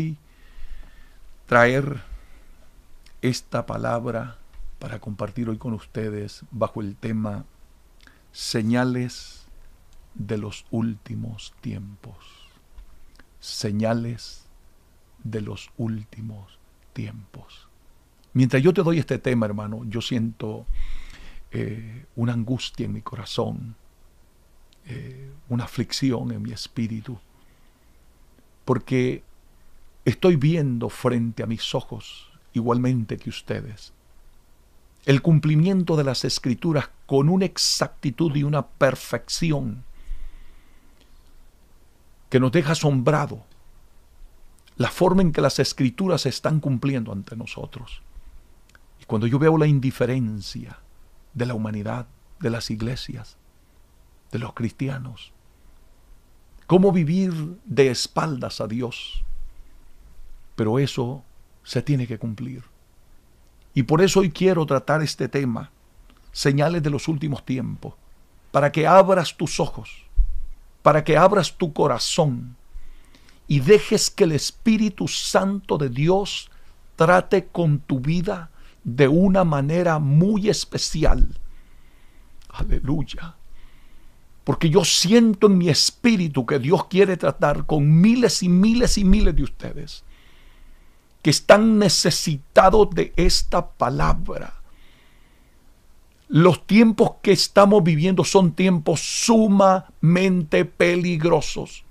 hoy traer esta palabra para compartir hoy con ustedes bajo el tema señales de los últimos tiempos. Señales de los últimos tiempos. Mientras yo te doy este tema, hermano, yo siento eh, una angustia en mi corazón, eh, una aflicción en mi espíritu, porque estoy viendo frente a mis ojos, igualmente que ustedes, el cumplimiento de las escrituras con una exactitud y una perfección que nos deja asombrado la forma en que las escrituras se están cumpliendo ante nosotros. Y cuando yo veo la indiferencia de la humanidad, de las iglesias, de los cristianos, cómo vivir de espaldas a Dios, pero eso se tiene que cumplir. Y por eso hoy quiero tratar este tema, señales de los últimos tiempos, para que abras tus ojos, para que abras tu corazón y dejes que el Espíritu Santo de Dios trate con tu vida de una manera muy especial. Aleluya. Porque yo siento en mi espíritu que Dios quiere tratar con miles y miles y miles de ustedes que están necesitados de esta palabra. Los tiempos que estamos viviendo son tiempos sumamente peligrosos.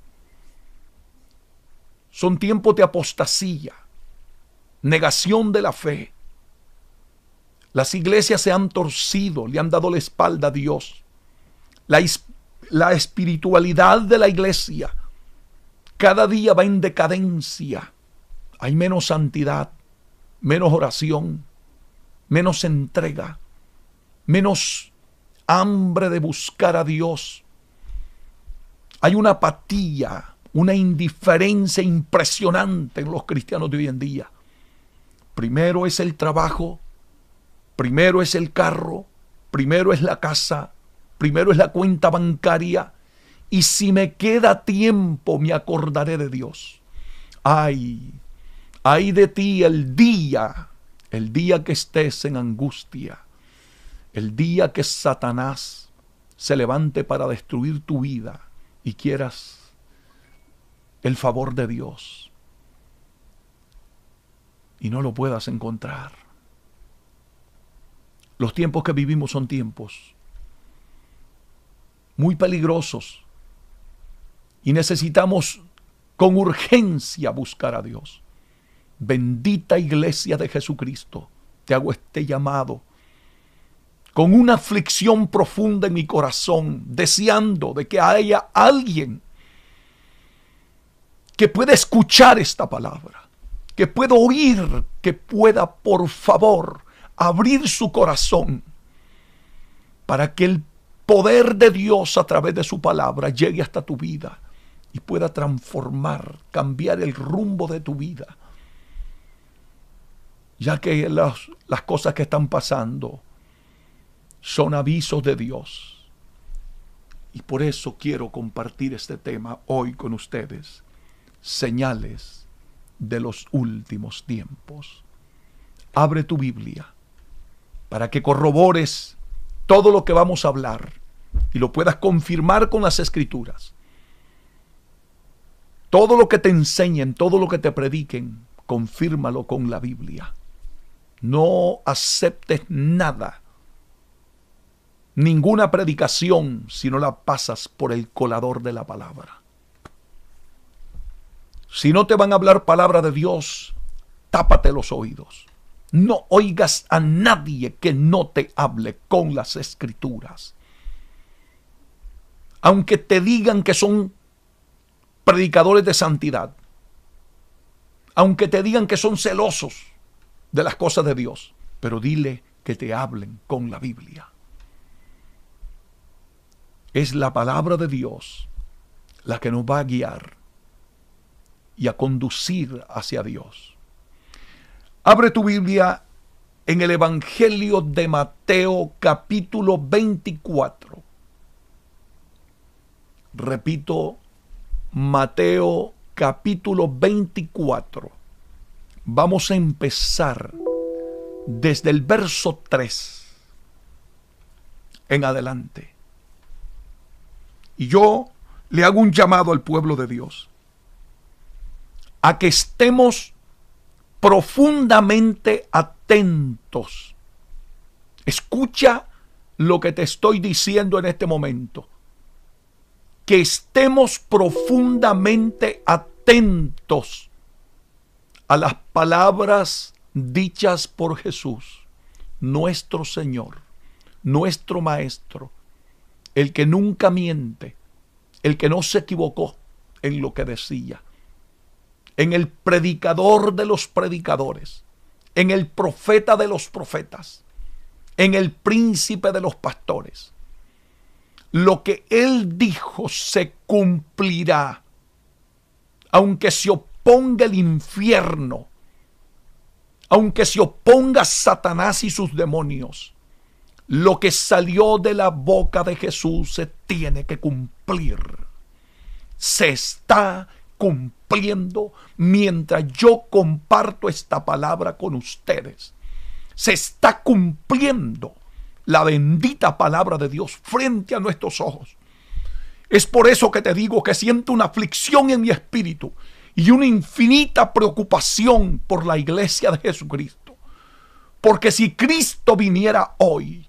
Son tiempos de apostasía, negación de la fe. Las iglesias se han torcido, le han dado la espalda a Dios. La, espiritualidad de la iglesia cada día va en decadencia hay menos santidad, menos oración, menos entrega, menos hambre de buscar a Dios. Hay una apatía, una indiferencia impresionante en los cristianos de hoy en día. Primero es el trabajo, primero es el carro, primero es la casa, primero es la cuenta bancaria y si me queda tiempo me acordaré de Dios. Ay, Ay de ti el día, el día que estés en angustia, el día que Satanás se levante para destruir tu vida y quieras el favor de Dios y no lo puedas encontrar. Los tiempos que vivimos son tiempos muy peligrosos y necesitamos con urgencia buscar a Dios. Bendita iglesia de Jesucristo, te hago este llamado con una aflicción profunda en mi corazón, deseando de que haya alguien que pueda escuchar esta palabra, que pueda oír, que pueda, por favor, abrir su corazón para que el poder de Dios a través de su palabra llegue hasta tu vida y pueda transformar, cambiar el rumbo de tu vida ya que las, cosas que están pasando son avisos de Dios. Y por eso quiero compartir este tema hoy con ustedes, señales de los últimos tiempos. Abre tu Biblia para que corrobores todo lo que vamos a hablar y lo puedas confirmar con las escrituras. Todo lo que te enseñen, todo lo que te prediquen, confírmalo con la Biblia. No aceptes nada, ninguna predicación si no la pasas por el colador de la palabra. Si no te van a hablar palabra de Dios, tápate los oídos. No oigas a nadie que no te hable con las escrituras. Aunque te digan que son predicadores de santidad, aunque te digan que son celosos, de las cosas de Dios, pero dile que te hablen con la Biblia. Es la palabra de Dios la que nos va a guiar y a conducir hacia Dios. Abre tu Biblia en el Evangelio de Mateo capítulo 24. Repito, Mateo capítulo 24 Vamos a empezar desde el verso 3 en adelante. Y yo le hago un llamado al pueblo de Dios a que estemos profundamente atentos. Escucha lo que te estoy diciendo en este momento. Que estemos profundamente atentos a las palabras dichas por Jesús, nuestro Señor, nuestro Maestro, el que nunca miente, el que no se equivocó en lo que decía, en el predicador de los predicadores, en el profeta de los profetas, en el príncipe de los pastores. Lo que él dijo se cumplirá, aunque se oponga ponga el infierno, aunque se oponga Satanás y sus demonios, lo que salió de la boca de Jesús se tiene que cumplir. Se está cumpliendo mientras yo comparto esta palabra con ustedes. Se está cumpliendo la bendita palabra de Dios frente a nuestros ojos. Es por eso que te digo que siento una aflicción en mi espíritu y una infinita preocupación por la iglesia de Jesucristo. Porque si Cristo viniera hoy,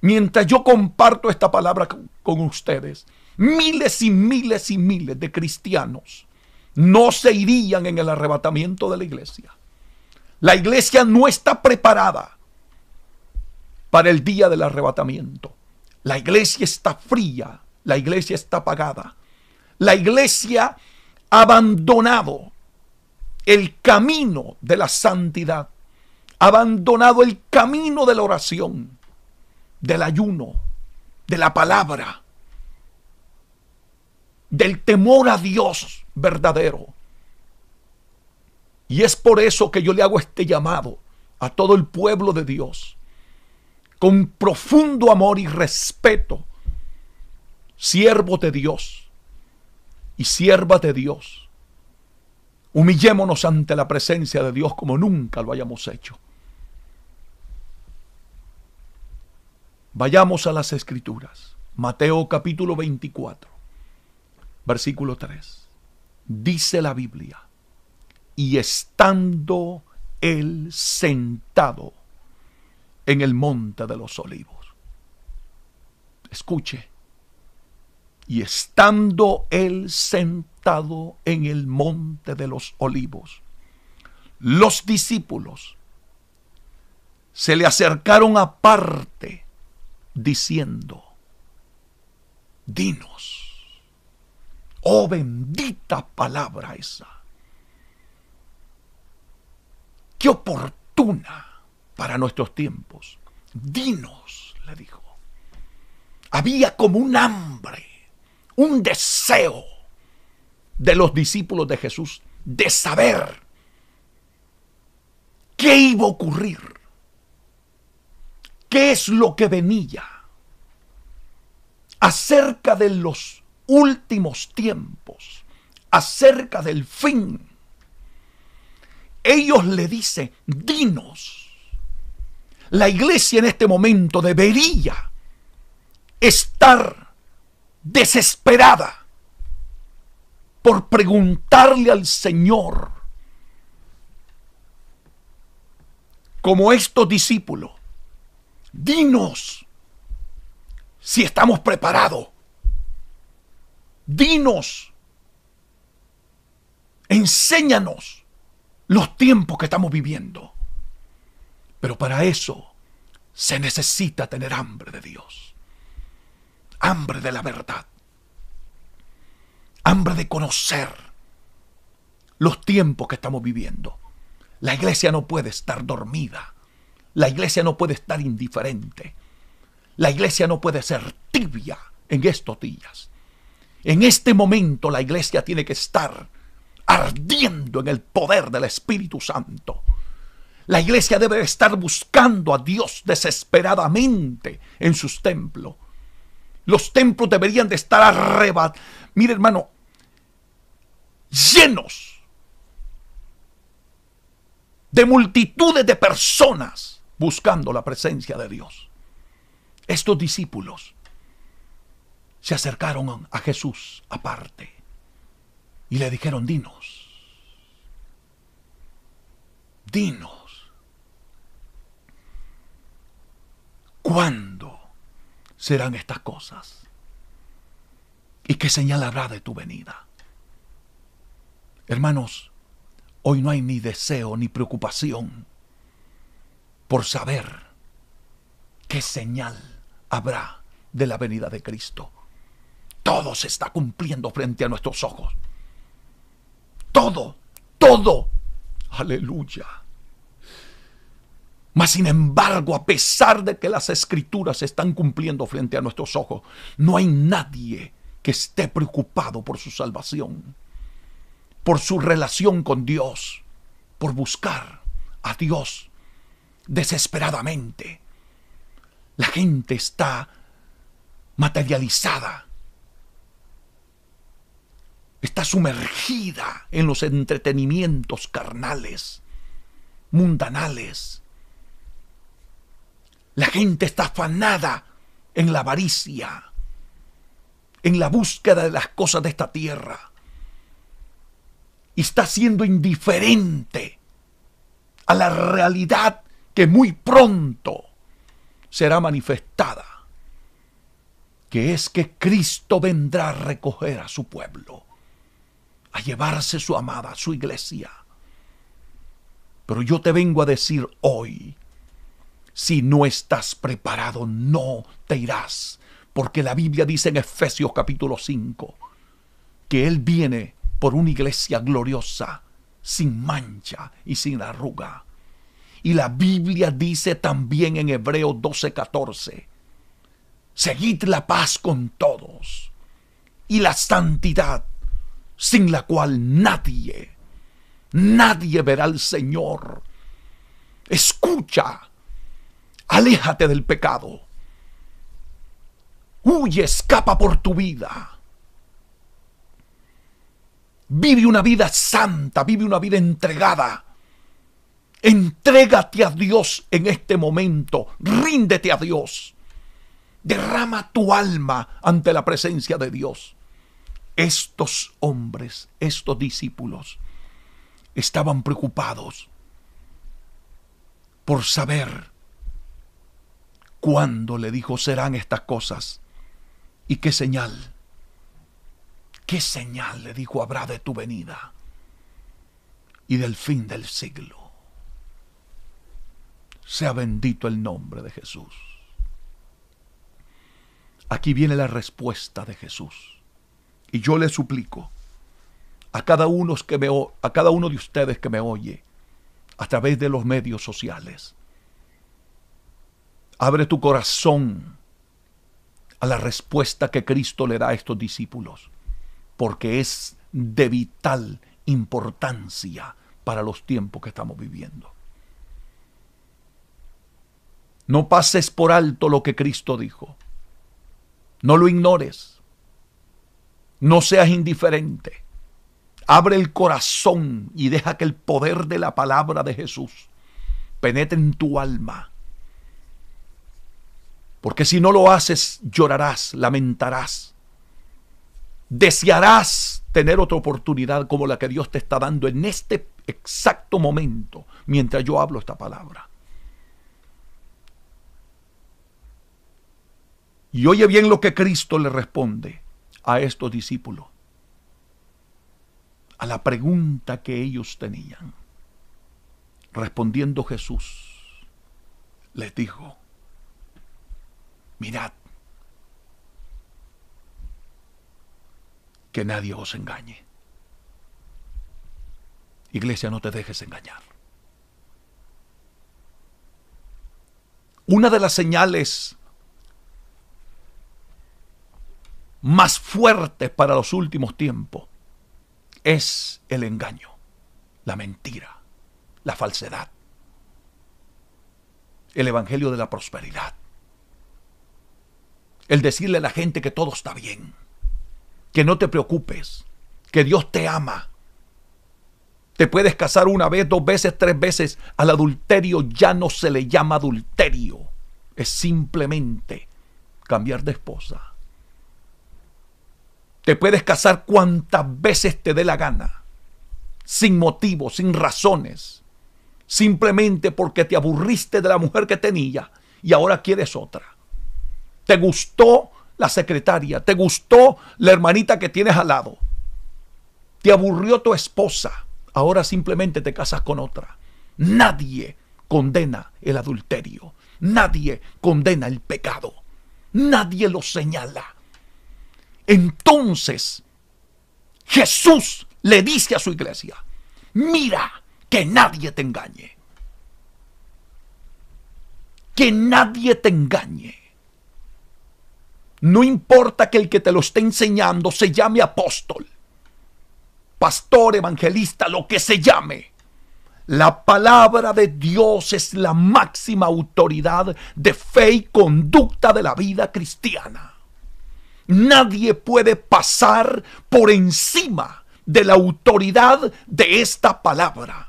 mientras yo comparto esta palabra con ustedes, miles y miles y miles de cristianos no se irían en el arrebatamiento de la iglesia. La iglesia no está preparada para el día del arrebatamiento. La iglesia está fría, la iglesia está apagada. La iglesia abandonado el camino de la santidad, abandonado el camino de la oración, del ayuno, de la palabra, del temor a Dios verdadero. Y es por eso que yo le hago este llamado a todo el pueblo de Dios, con profundo amor y respeto, siervo de Dios y sierva de Dios. Humillémonos ante la presencia de Dios como nunca lo hayamos hecho. Vayamos a las Escrituras. Mateo capítulo 24, versículo 3. Dice la Biblia, y estando él sentado en el monte de los olivos. Escuche y estando él sentado en el monte de los olivos, los discípulos se le acercaron aparte diciendo, dinos, oh bendita palabra esa, qué oportuna para nuestros tiempos, dinos, le dijo, había como un hambre un deseo de los discípulos de Jesús de saber qué iba a ocurrir, qué es lo que venía acerca de los últimos tiempos, acerca del fin. Ellos le dicen, dinos. La iglesia en este momento debería estar desesperada por preguntarle al Señor, como estos discípulos, dinos si estamos preparados, dinos, enséñanos los tiempos que estamos viviendo. Pero para eso se necesita tener hambre de Dios hambre de la verdad, hambre de conocer los tiempos que estamos viviendo. La iglesia no puede estar dormida, la iglesia no puede estar indiferente, la iglesia no puede ser tibia en estos días. En este momento la iglesia tiene que estar ardiendo en el poder del Espíritu Santo. La iglesia debe estar buscando a Dios desesperadamente en sus templos. Los templos deberían de estar arrebatados. Mire, hermano, llenos de multitudes de personas buscando la presencia de Dios. Estos discípulos se acercaron a Jesús aparte y le dijeron, dinos, dinos, ¿cuándo serán estas cosas? ¿Y qué señal habrá de tu venida? Hermanos, hoy no hay ni deseo ni preocupación por saber qué señal habrá de la venida de Cristo. Todo se está cumpliendo frente a nuestros ojos. Todo, todo. Aleluya. Mas sin embargo, a pesar de que las escrituras se están cumpliendo frente a nuestros ojos, no hay nadie que esté preocupado por su salvación, por su relación con Dios, por buscar a Dios desesperadamente. La gente está materializada, está sumergida en los entretenimientos carnales, mundanales, la gente está afanada en la avaricia, en la búsqueda de las cosas de esta tierra. Y está siendo indiferente a la realidad que muy pronto será manifestada, que es que Cristo vendrá a recoger a su pueblo, a llevarse su amada, su iglesia. Pero yo te vengo a decir hoy, si no estás preparado, no te irás. Porque la Biblia dice en Efesios capítulo 5 que Él viene por una iglesia gloriosa, sin mancha y sin arruga. Y la Biblia dice también en Hebreos 12:14, seguid la paz con todos y la santidad, sin la cual nadie, nadie verá al Señor. Escucha Aléjate del pecado. Huye, escapa por tu vida. Vive una vida santa, vive una vida entregada. Entrégate a Dios en este momento. Ríndete a Dios. Derrama tu alma ante la presencia de Dios. Estos hombres, estos discípulos, estaban preocupados por saber ¿Cuándo le dijo serán estas cosas? ¿Y qué señal? ¿Qué señal le dijo habrá de tu venida y del fin del siglo? Sea bendito el nombre de Jesús. Aquí viene la respuesta de Jesús. Y yo le suplico a cada uno que me, a cada uno de ustedes que me oye a través de los medios sociales Abre tu corazón a la respuesta que Cristo le da a estos discípulos, porque es de vital importancia para los tiempos que estamos viviendo. No pases por alto lo que Cristo dijo. No lo ignores. No seas indiferente. Abre el corazón y deja que el poder de la palabra de Jesús penetre en tu alma porque si no lo haces, llorarás, lamentarás. Desearás tener otra oportunidad como la que Dios te está dando en este exacto momento, mientras yo hablo esta palabra. Y oye bien lo que Cristo le responde a estos discípulos, a la pregunta que ellos tenían. Respondiendo Jesús, les dijo, mirad, que nadie os engañe. Iglesia, no te dejes engañar. Una de las señales más fuertes para los últimos tiempos es el engaño, la mentira, la falsedad, el evangelio de la prosperidad el decirle a la gente que todo está bien, que no te preocupes, que Dios te ama. Te puedes casar una vez, dos veces, tres veces. Al adulterio ya no se le llama adulterio. Es simplemente cambiar de esposa. Te puedes casar cuantas veces te dé la gana, sin motivo, sin razones, simplemente porque te aburriste de la mujer que tenía y ahora quieres otra te gustó la secretaria, te gustó la hermanita que tienes al lado, te aburrió tu esposa, ahora simplemente te casas con otra. Nadie condena el adulterio, nadie condena el pecado, nadie lo señala. Entonces, Jesús le dice a su iglesia, mira que nadie te engañe, que nadie te engañe. No importa que el que te lo esté enseñando se llame apóstol, pastor, evangelista, lo que se llame. La palabra de Dios es la máxima autoridad de fe y conducta de la vida cristiana. Nadie puede pasar por encima de la autoridad de esta palabra.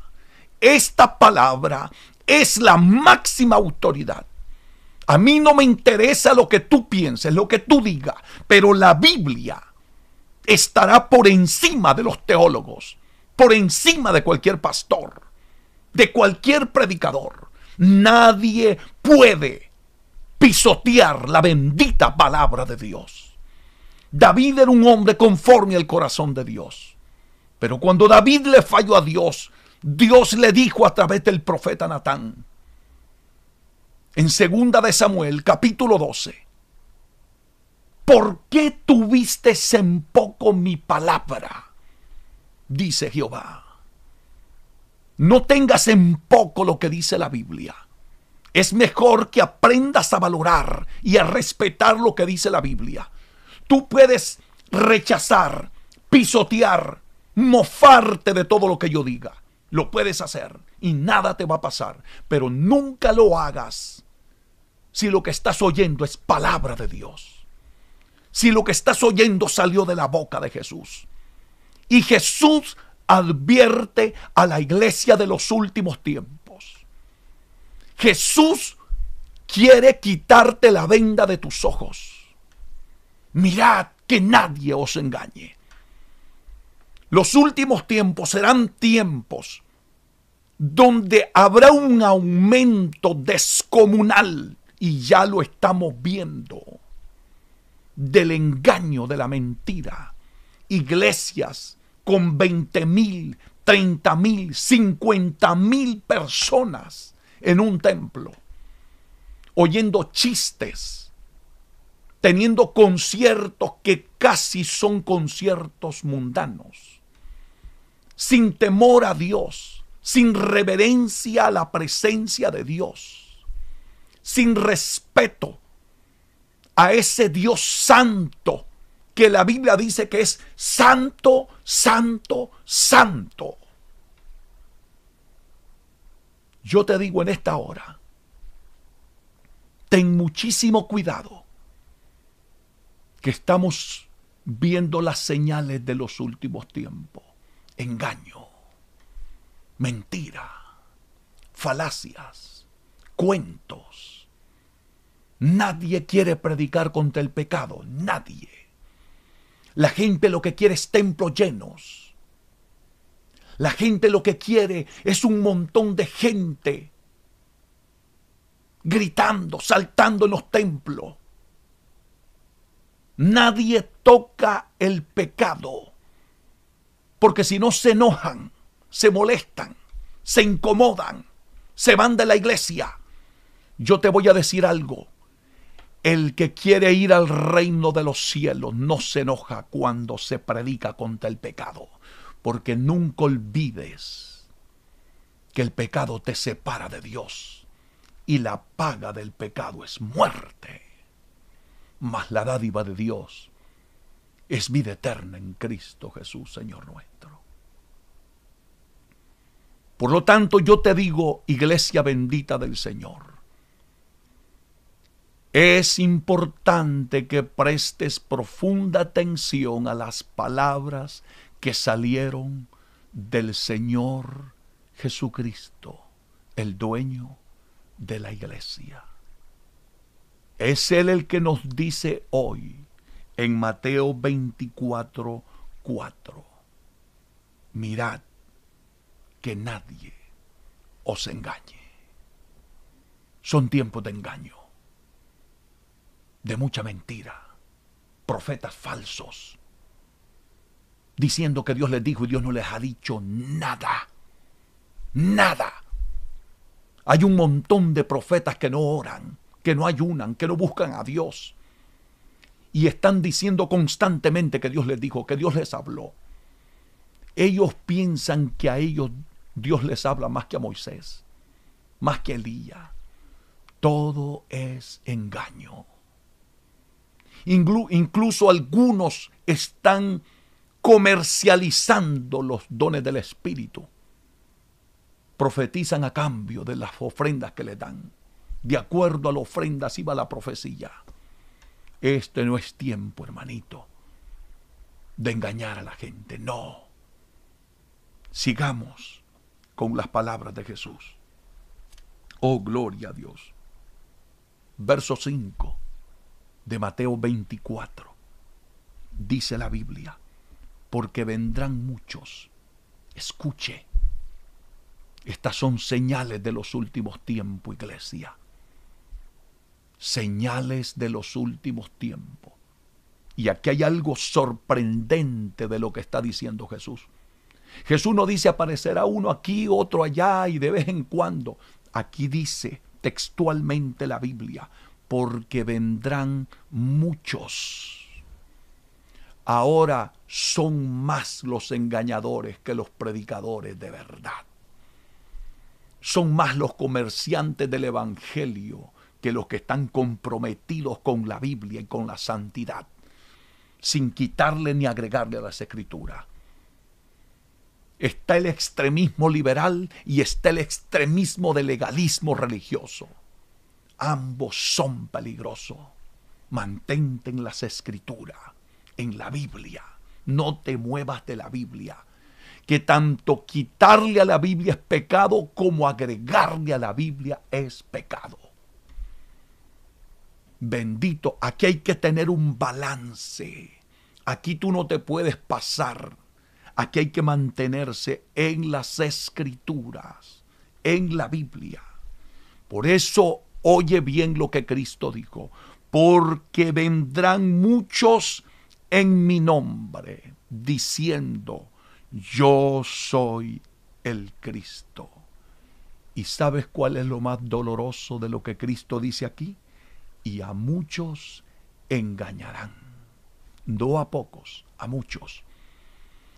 Esta palabra es la máxima autoridad. A mí no me interesa lo que tú pienses, lo que tú digas, pero la Biblia estará por encima de los teólogos, por encima de cualquier pastor, de cualquier predicador. Nadie puede pisotear la bendita palabra de Dios. David era un hombre conforme al corazón de Dios. Pero cuando David le falló a Dios, Dios le dijo a través del profeta Natán, en segunda de Samuel, capítulo 12. ¿Por qué tuviste en poco mi palabra? Dice Jehová. No tengas en poco lo que dice la Biblia. Es mejor que aprendas a valorar y a respetar lo que dice la Biblia. Tú puedes rechazar, pisotear, mofarte de todo lo que yo diga. Lo puedes hacer y nada te va a pasar, pero nunca lo hagas si lo que estás oyendo es palabra de Dios? Si lo que estás oyendo salió de la boca de Jesús. Y Jesús advierte a la iglesia de los últimos tiempos. Jesús quiere quitarte la venda de tus ojos. Mirad que nadie os engañe. Los últimos tiempos serán tiempos donde habrá un aumento descomunal y ya lo estamos viendo, del engaño, de la mentira. Iglesias con 20 mil, 30 mil, 50 mil personas en un templo, oyendo chistes, teniendo conciertos que casi son conciertos mundanos, sin temor a Dios, sin reverencia a la presencia de Dios sin respeto a ese Dios santo que la Biblia dice que es santo, santo, santo. Yo te digo en esta hora, ten muchísimo cuidado que estamos viendo las señales de los últimos tiempos. Engaño, mentira, falacias, cuentos Nadie quiere predicar contra el pecado, nadie. La gente lo que quiere es templos llenos. La gente lo que quiere es un montón de gente gritando, saltando en los templos. Nadie toca el pecado, porque si no se enojan, se molestan, se incomodan, se van de la iglesia. Yo te voy a decir algo el que quiere ir al reino de los cielos no se enoja cuando se predica contra el pecado, porque nunca olvides que el pecado te separa de Dios y la paga del pecado es muerte. Mas la dádiva de Dios es vida eterna en Cristo Jesús, Señor nuestro. Por lo tanto, yo te digo, iglesia bendita del Señor, es importante que prestes profunda atención a las palabras que salieron del Señor Jesucristo, el dueño de la iglesia. Es Él el que nos dice hoy en Mateo 24, 4, mirad que nadie os engañe. Son tiempos de engaño de mucha mentira, profetas falsos, diciendo que Dios les dijo y Dios no les ha dicho nada, nada. Hay un montón de profetas que no oran, que no ayunan, que no buscan a Dios. Y están diciendo constantemente que Dios les dijo, que Dios les habló. Ellos piensan que a ellos Dios les habla más que a Moisés, más que a Elías. Todo es engaño incluso algunos están comercializando los dones del Espíritu. Profetizan a cambio de las ofrendas que le dan. De acuerdo a la ofrenda, iba va la profecía. Este no es tiempo, hermanito, de engañar a la gente. No. Sigamos con las palabras de Jesús. Oh, gloria a Dios. Verso 5 de Mateo 24. Dice la Biblia, porque vendrán muchos. Escuche. Estas son señales de los últimos tiempos, iglesia. Señales de los últimos tiempos. Y aquí hay algo sorprendente de lo que está diciendo Jesús. Jesús no dice aparecerá uno aquí, otro allá y de vez en cuando. Aquí dice textualmente la Biblia, porque vendrán muchos. Ahora son más los engañadores que los predicadores de verdad. Son más los comerciantes del Evangelio que los que están comprometidos con la Biblia y con la santidad, sin quitarle ni agregarle a las escrituras está el extremismo liberal y está el extremismo del legalismo religioso. Ambos son peligrosos. Mantente en las escrituras, en la Biblia. No te muevas de la Biblia. Que tanto quitarle a la Biblia es pecado como agregarle a la Biblia es pecado. Bendito, aquí hay que tener un balance. Aquí tú no te puedes pasar. Aquí hay que mantenerse en las escrituras, en la Biblia. Por eso Oye bien lo que Cristo dijo, porque vendrán muchos en mi nombre, diciendo, yo soy el Cristo. ¿Y sabes cuál es lo más doloroso de lo que Cristo dice aquí? Y a muchos engañarán. No a pocos, a muchos.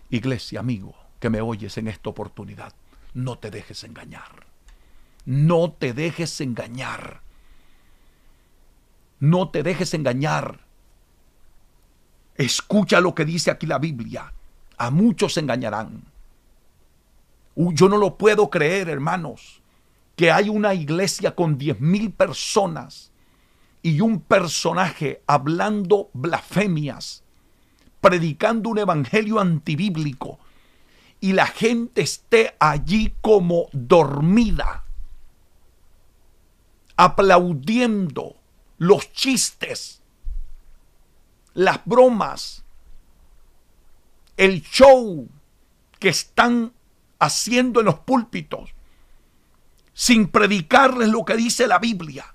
Iglesia, amigo, que me oyes en esta oportunidad, no te dejes engañar. No te dejes engañar. No te dejes engañar. Escucha lo que dice aquí la Biblia. A muchos se engañarán. Yo no lo puedo creer, hermanos, que hay una iglesia con diez mil personas y un personaje hablando blasfemias, predicando un evangelio antibíblico y la gente esté allí como dormida aplaudiendo los chistes, las bromas, el show que están haciendo en los púlpitos, sin predicarles lo que dice la Biblia.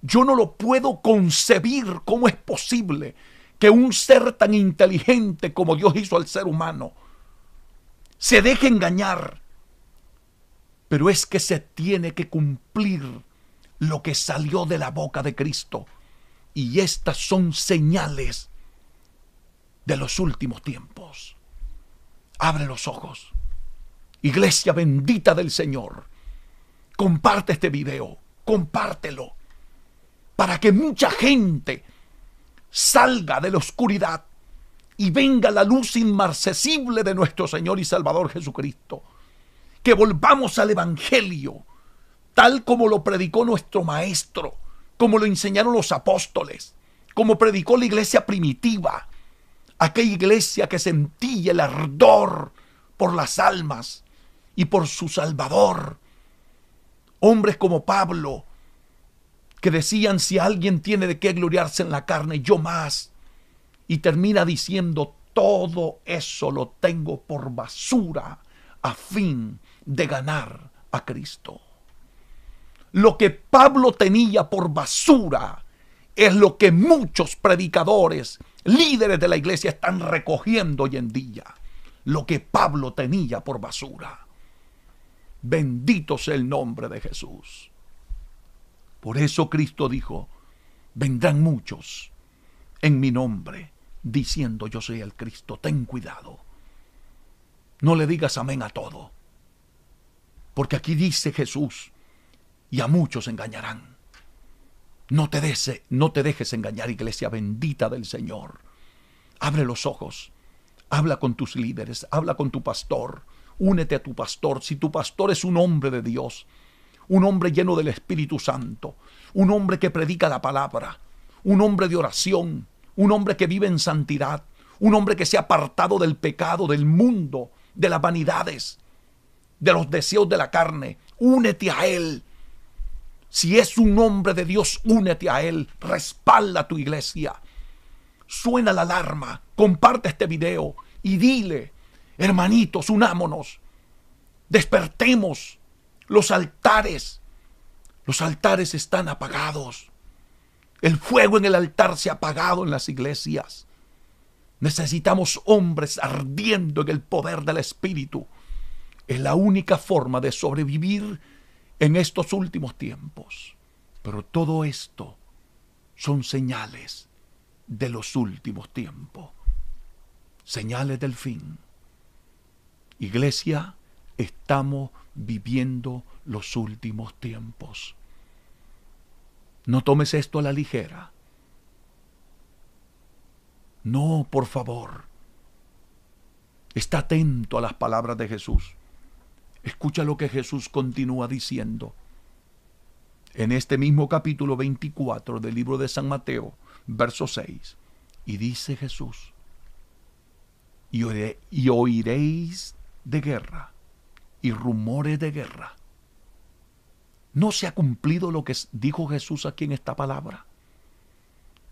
Yo no lo puedo concebir cómo es posible que un ser tan inteligente como Dios hizo al ser humano se deje engañar. Pero es que se tiene que cumplir lo que salió de la boca de Cristo. Y estas son señales de los últimos tiempos. Abre los ojos. Iglesia bendita del Señor, comparte este video, compártelo, para que mucha gente salga de la oscuridad y venga la luz inmarcesible de nuestro Señor y Salvador Jesucristo. Que volvamos al Evangelio, tal como lo predicó nuestro Maestro, como lo enseñaron los apóstoles, como predicó la iglesia primitiva, aquella iglesia que sentía el ardor por las almas y por su Salvador. Hombres como Pablo, que decían si alguien tiene de qué gloriarse en la carne, yo más. Y termina diciendo, todo eso lo tengo por basura a fin de ganar a Cristo. Lo que Pablo tenía por basura es lo que muchos predicadores, líderes de la iglesia están recogiendo hoy en día. Lo que Pablo tenía por basura. Bendito sea el nombre de Jesús. Por eso Cristo dijo, vendrán muchos en mi nombre diciendo yo soy el Cristo, ten cuidado. No le digas amén a todo. Porque aquí dice Jesús, y a muchos engañarán. No te, no te dejes engañar, iglesia bendita del Señor. Abre los ojos, habla con tus líderes, habla con tu pastor, únete a tu pastor. Si tu pastor es un hombre de Dios, un hombre lleno del Espíritu Santo, un hombre que predica la palabra, un hombre de oración, un hombre que vive en santidad, un hombre que se ha apartado del pecado, del mundo, de las vanidades, de los deseos de la carne. Únete a Él si es un hombre de Dios, únete a él, respalda tu iglesia. Suena la alarma, comparte este video y dile, hermanitos, unámonos, despertemos los altares. Los altares están apagados. El fuego en el altar se ha apagado en las iglesias. Necesitamos hombres ardiendo en el poder del Espíritu. Es la única forma de sobrevivir en estos últimos tiempos. Pero todo esto son señales de los últimos tiempos, señales del fin. Iglesia, estamos viviendo los últimos tiempos. No tomes esto a la ligera. No, por favor. Está atento a las palabras de Jesús. Escucha lo que Jesús continúa diciendo. En este mismo capítulo 24 del libro de San Mateo, verso 6. Y dice Jesús, y, oiréis de guerra y rumores de guerra. No se ha cumplido lo que dijo Jesús aquí en esta palabra.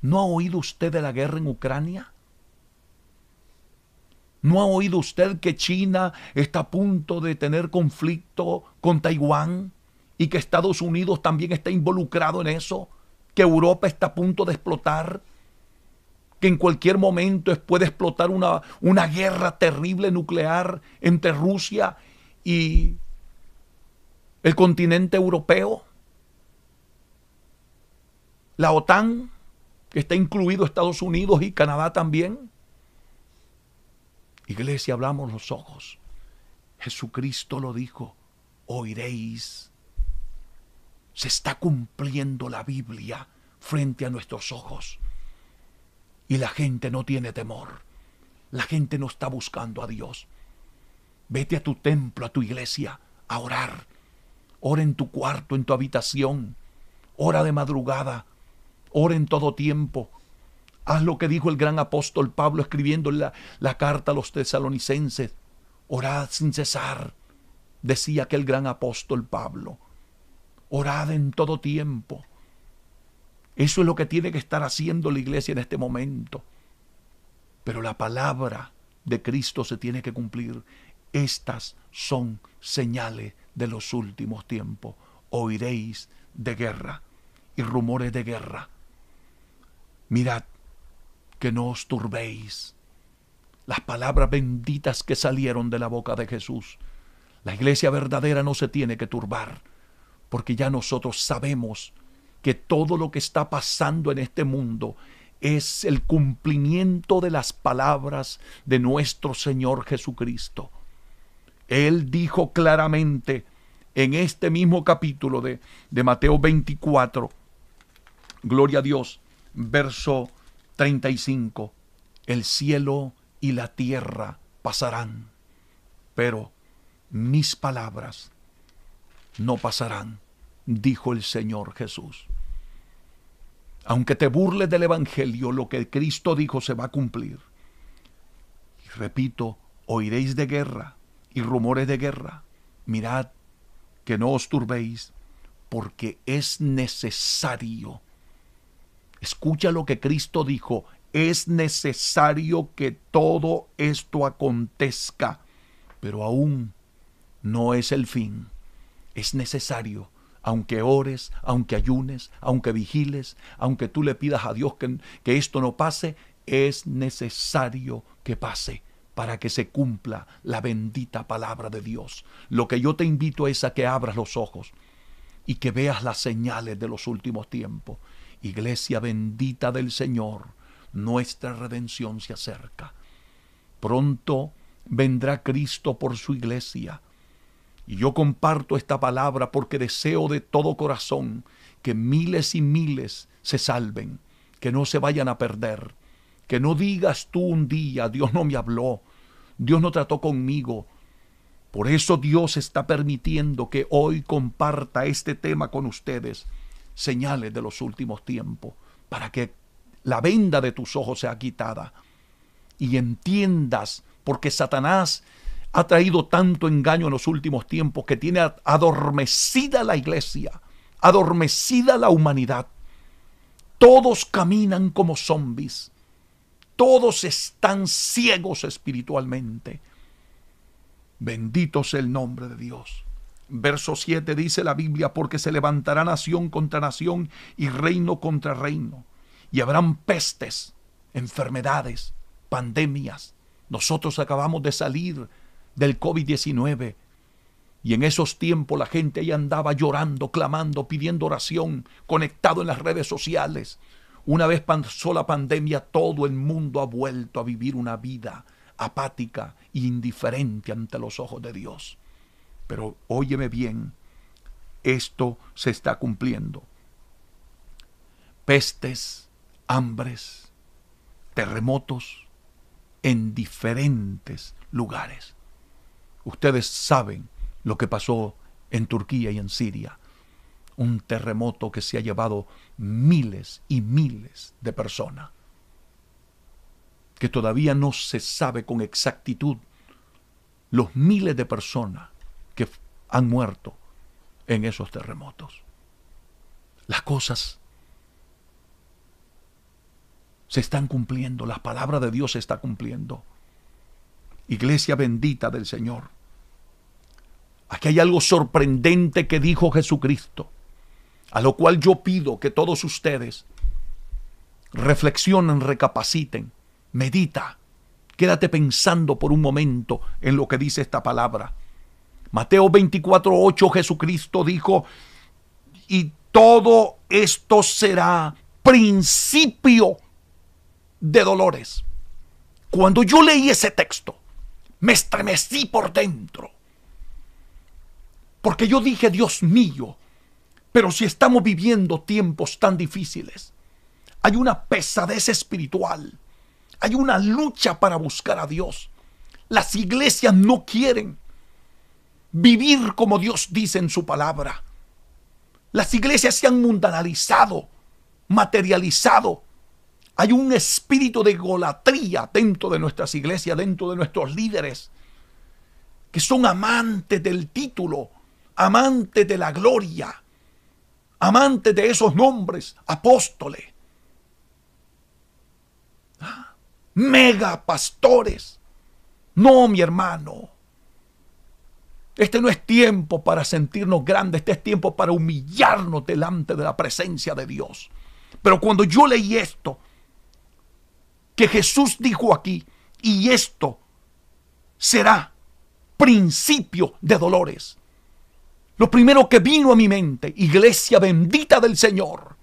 ¿No ha oído usted de la guerra en Ucrania? ¿No ha oído usted que China está a punto de tener conflicto con Taiwán y que Estados Unidos también está involucrado en eso? ¿Que Europa está a punto de explotar? ¿Que en cualquier momento puede explotar una, guerra terrible nuclear entre Rusia y el continente europeo? ¿La OTAN, que está incluido Estados Unidos y Canadá también? Iglesia, hablamos los ojos. Jesucristo lo dijo, oiréis. Se está cumpliendo la Biblia frente a nuestros ojos. Y la gente no tiene temor. La gente no está buscando a Dios. Vete a tu templo, a tu iglesia, a orar. Ora en tu cuarto, en tu habitación. Ora de madrugada. Ora en todo tiempo. Haz lo que dijo el gran apóstol Pablo escribiendo la, la carta a los tesalonicenses. Orad sin cesar, decía aquel gran apóstol Pablo. Orad en todo tiempo. Eso es lo que tiene que estar haciendo la iglesia en este momento. Pero la palabra de Cristo se tiene que cumplir. Estas son señales de los últimos tiempos. Oiréis de guerra y rumores de guerra. Mirad, que no os turbéis. Las palabras benditas que salieron de la boca de Jesús. La iglesia verdadera no se tiene que turbar, porque ya nosotros sabemos que todo lo que está pasando en este mundo es el cumplimiento de las palabras de nuestro Señor Jesucristo. Él dijo claramente en este mismo capítulo de, de Mateo 24, Gloria a Dios, verso 35. El cielo y la tierra pasarán, pero mis palabras no pasarán, dijo el Señor Jesús. Aunque te burles del Evangelio, lo que Cristo dijo se va a cumplir. Y repito, oiréis de guerra y rumores de guerra. Mirad que no os turbéis, porque es necesario Escucha lo que Cristo dijo. Es necesario que todo esto acontezca, pero aún no es el fin. Es necesario, aunque ores, aunque ayunes, aunque vigiles, aunque tú le pidas a Dios que, que esto no pase, es necesario que pase para que se cumpla la bendita palabra de Dios. Lo que yo te invito es a que abras los ojos y que veas las señales de los últimos tiempos Iglesia bendita del Señor, nuestra redención se acerca. Pronto vendrá Cristo por su iglesia. Y yo comparto esta palabra porque deseo de todo corazón que miles y miles se salven, que no se vayan a perder, que no digas tú un día, Dios no me habló, Dios no trató conmigo. Por eso Dios está permitiendo que hoy comparta este tema con ustedes señales de los últimos tiempos, para que la venda de tus ojos sea quitada y entiendas, porque Satanás ha traído tanto engaño en los últimos tiempos que tiene adormecida la iglesia, adormecida la humanidad. Todos caminan como zombies, todos están ciegos espiritualmente. Bendito sea el nombre de Dios. Verso 7 dice la Biblia, porque se levantará nación contra nación y reino contra reino, y habrán pestes, enfermedades, pandemias. Nosotros acabamos de salir del COVID-19 y en esos tiempos la gente ahí andaba llorando, clamando, pidiendo oración, conectado en las redes sociales. Una vez pasó la pandemia, todo el mundo ha vuelto a vivir una vida apática e indiferente ante los ojos de Dios. Pero óyeme bien, esto se está cumpliendo. Pestes, hambres, terremotos en diferentes lugares. Ustedes saben lo que pasó en Turquía y en Siria. Un terremoto que se ha llevado miles y miles de personas. Que todavía no se sabe con exactitud los miles de personas que han muerto en esos terremotos. Las cosas se están cumpliendo, la palabra de Dios se está cumpliendo. Iglesia bendita del Señor. Aquí hay algo sorprendente que dijo Jesucristo, a lo cual yo pido que todos ustedes reflexionen, recapaciten, medita, quédate pensando por un momento en lo que dice esta palabra. Mateo 24:8 Jesucristo dijo, y todo esto será principio de dolores. Cuando yo leí ese texto, me estremecí por dentro. Porque yo dije, Dios mío, pero si estamos viviendo tiempos tan difíciles, hay una pesadez espiritual, hay una lucha para buscar a Dios. Las iglesias no quieren, vivir como Dios dice en su palabra. Las iglesias se han mundanalizado, materializado. Hay un espíritu de golatría dentro de nuestras iglesias, dentro de nuestros líderes, que son amantes del título, amantes de la gloria, amantes de esos nombres, apóstoles, ah, mega pastores. No, mi hermano. Este no es tiempo para sentirnos grandes, este es tiempo para humillarnos delante de la presencia de Dios. Pero cuando yo leí esto, que Jesús dijo aquí, y esto será principio de dolores. Lo primero que vino a mi mente, iglesia bendita del Señor,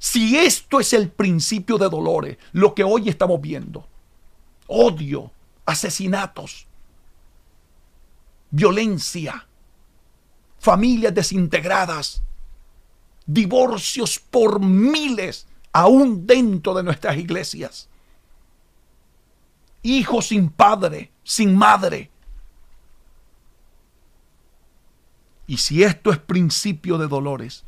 si esto es el principio de dolores, lo que hoy estamos viendo, odio, asesinatos, violencia, familias desintegradas, divorcios por miles aún dentro de nuestras iglesias, hijos sin padre, sin madre. Y si esto es principio de dolores,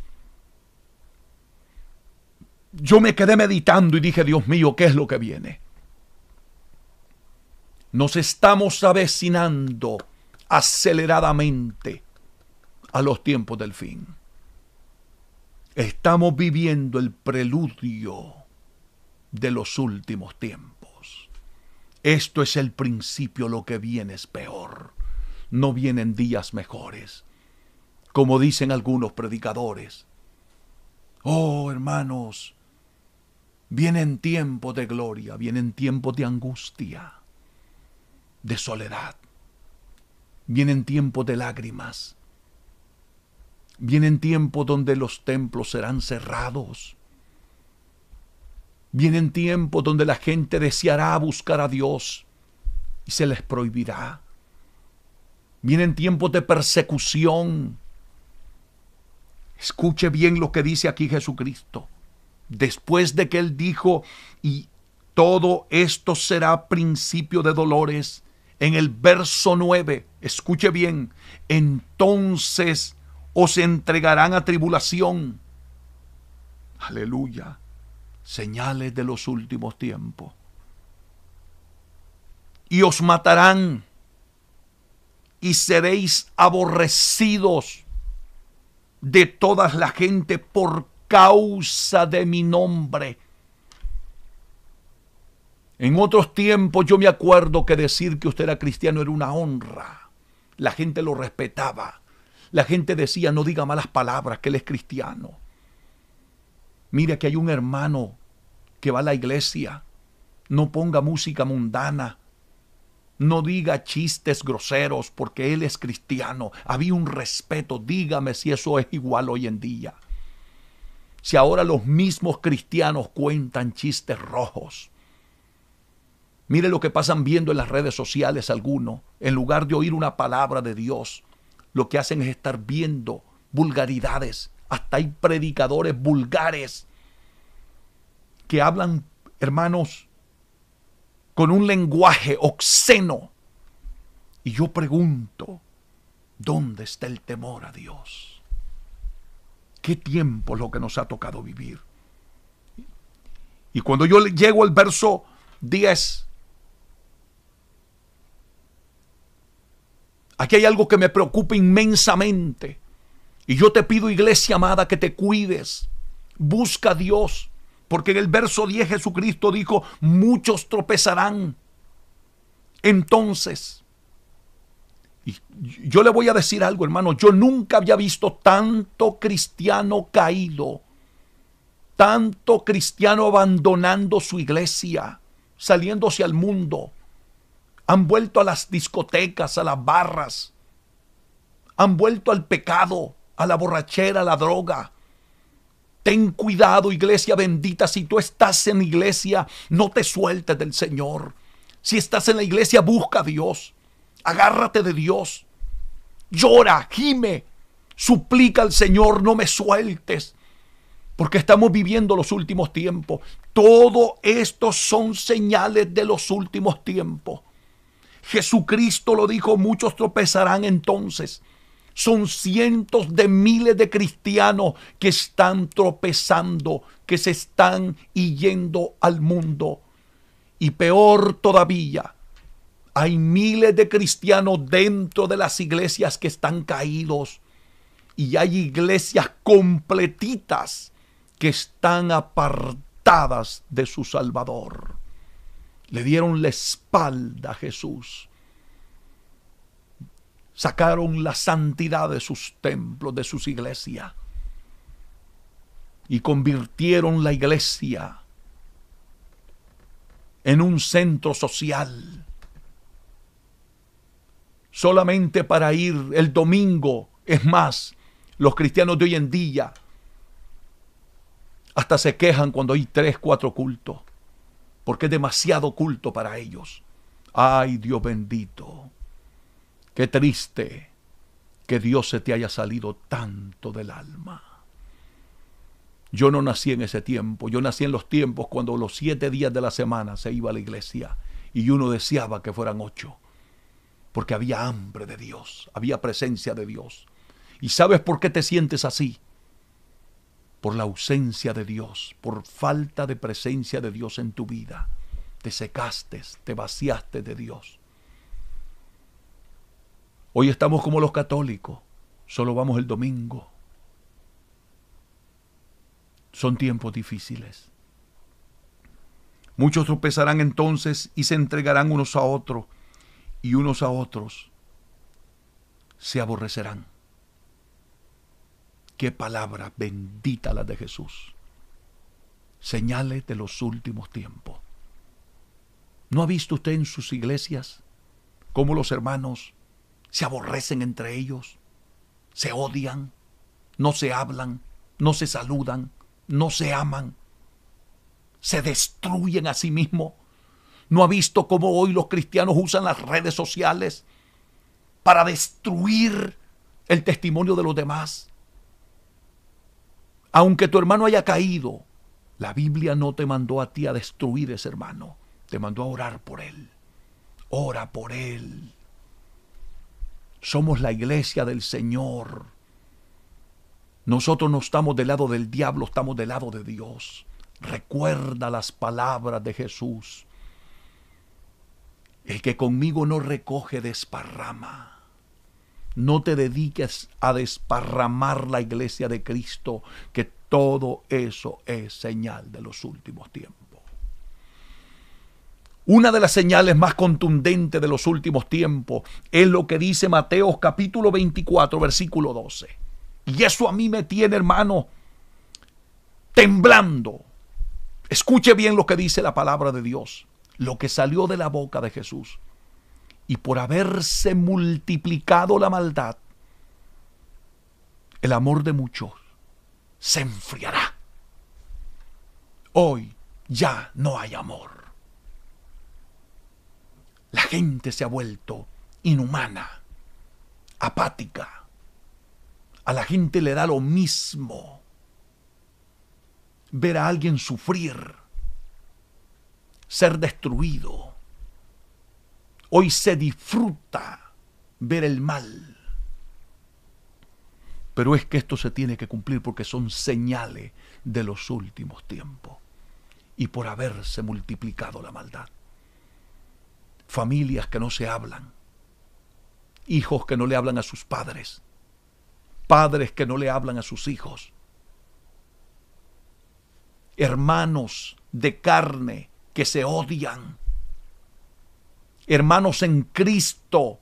yo me quedé meditando y dije, Dios mío, ¿qué es lo que viene? Nos estamos avecinando aceleradamente a los tiempos del fin. Estamos viviendo el preludio de los últimos tiempos. Esto es el principio, lo que viene es peor. No vienen días mejores, como dicen algunos predicadores. Oh, hermanos, vienen tiempos de gloria, vienen tiempos de angustia, de soledad Vienen tiempos de lágrimas. Vienen tiempos donde los templos serán cerrados. Vienen tiempos donde la gente deseará buscar a Dios y se les prohibirá. Vienen tiempos de persecución. Escuche bien lo que dice aquí Jesucristo. Después de que él dijo, y todo esto será principio de dolores, en el verso 9, escuche bien, entonces os entregarán a tribulación. Aleluya, señales de los últimos tiempos. Y os matarán y seréis aborrecidos de toda la gente por causa de mi nombre en otros tiempos yo me acuerdo que decir que usted era cristiano era una honra. La gente lo respetaba. La gente decía, no diga malas palabras, que él es cristiano. Mira que hay un hermano que va a la iglesia. No ponga música mundana. No diga chistes groseros porque él es cristiano. Había un respeto. Dígame si eso es igual hoy en día. Si ahora los mismos cristianos cuentan chistes rojos Mire lo que pasan viendo en las redes sociales algunos. En lugar de oír una palabra de Dios, lo que hacen es estar viendo vulgaridades. Hasta hay predicadores vulgares que hablan, hermanos, con un lenguaje obsceno. Y yo pregunto, ¿dónde está el temor a Dios? ¿Qué tiempo es lo que nos ha tocado vivir? Y cuando yo llego al verso 10, Aquí hay algo que me preocupa inmensamente. Y yo te pido, iglesia amada, que te cuides. Busca a Dios. Porque en el verso 10 Jesucristo dijo, muchos tropezarán. Entonces, y yo le voy a decir algo, hermano, yo nunca había visto tanto cristiano caído, tanto cristiano abandonando su iglesia, saliéndose al mundo. Han vuelto a las discotecas, a las barras. Han vuelto al pecado, a la borrachera, a la droga. Ten cuidado, iglesia bendita. Si tú estás en iglesia, no te sueltes del Señor. Si estás en la iglesia, busca a Dios. Agárrate de Dios. Llora, gime, suplica al Señor, no me sueltes. Porque estamos viviendo los últimos tiempos. Todo esto son señales de los últimos tiempos. Jesucristo lo dijo, muchos tropezarán entonces. Son cientos de miles de cristianos que están tropezando, que se están yendo al mundo. Y peor todavía, hay miles de cristianos dentro de las iglesias que están caídos. Y hay iglesias completitas que están apartadas de su Salvador. Le dieron la espalda a Jesús. Sacaron la santidad de sus templos, de sus iglesias. Y convirtieron la iglesia en un centro social. Solamente para ir el domingo. Es más, los cristianos de hoy en día hasta se quejan cuando hay tres, cuatro cultos porque es demasiado culto para ellos. Ay, Dios bendito, qué triste que Dios se te haya salido tanto del alma. Yo no nací en ese tiempo, yo nací en los tiempos cuando los siete días de la semana se iba a la iglesia y uno deseaba que fueran ocho, porque había hambre de Dios, había presencia de Dios. ¿Y sabes por qué te sientes así? por la ausencia de Dios, por falta de presencia de Dios en tu vida. Te secaste, te vaciaste de Dios. Hoy estamos como los católicos, solo vamos el domingo. Son tiempos difíciles. Muchos tropezarán entonces y se entregarán unos a otros, y unos a otros se aborrecerán. Qué palabra bendita la de Jesús. Señales de los últimos tiempos. ¿No ha visto usted en sus iglesias cómo los hermanos se aborrecen entre ellos, se odian, no se hablan, no se saludan, no se aman, se destruyen a sí mismos? ¿No ha visto cómo hoy los cristianos usan las redes sociales para destruir el testimonio de los demás? Aunque tu hermano haya caído, la Biblia no te mandó a ti a destruir ese hermano, te mandó a orar por él. Ora por él. Somos la iglesia del Señor. Nosotros no estamos del lado del diablo, estamos del lado de Dios. Recuerda las palabras de Jesús. El que conmigo no recoge desparrama. No te dediques a desparramar la iglesia de Cristo, que todo eso es señal de los últimos tiempos. Una de las señales más contundentes de los últimos tiempos es lo que dice Mateo capítulo 24, versículo 12. Y eso a mí me tiene, hermano, temblando. Escuche bien lo que dice la palabra de Dios, lo que salió de la boca de Jesús y por haberse multiplicado la maldad, el amor de muchos se enfriará. Hoy ya no hay amor. La gente se ha vuelto inhumana, apática. A la gente le da lo mismo ver a alguien sufrir, ser destruido Hoy se disfruta ver el mal. Pero es que esto se tiene que cumplir porque son señales de los últimos tiempos y por haberse multiplicado la maldad. Familias que no se hablan, hijos que no le hablan a sus padres, padres que no le hablan a sus hijos, hermanos de carne que se odian hermanos en Cristo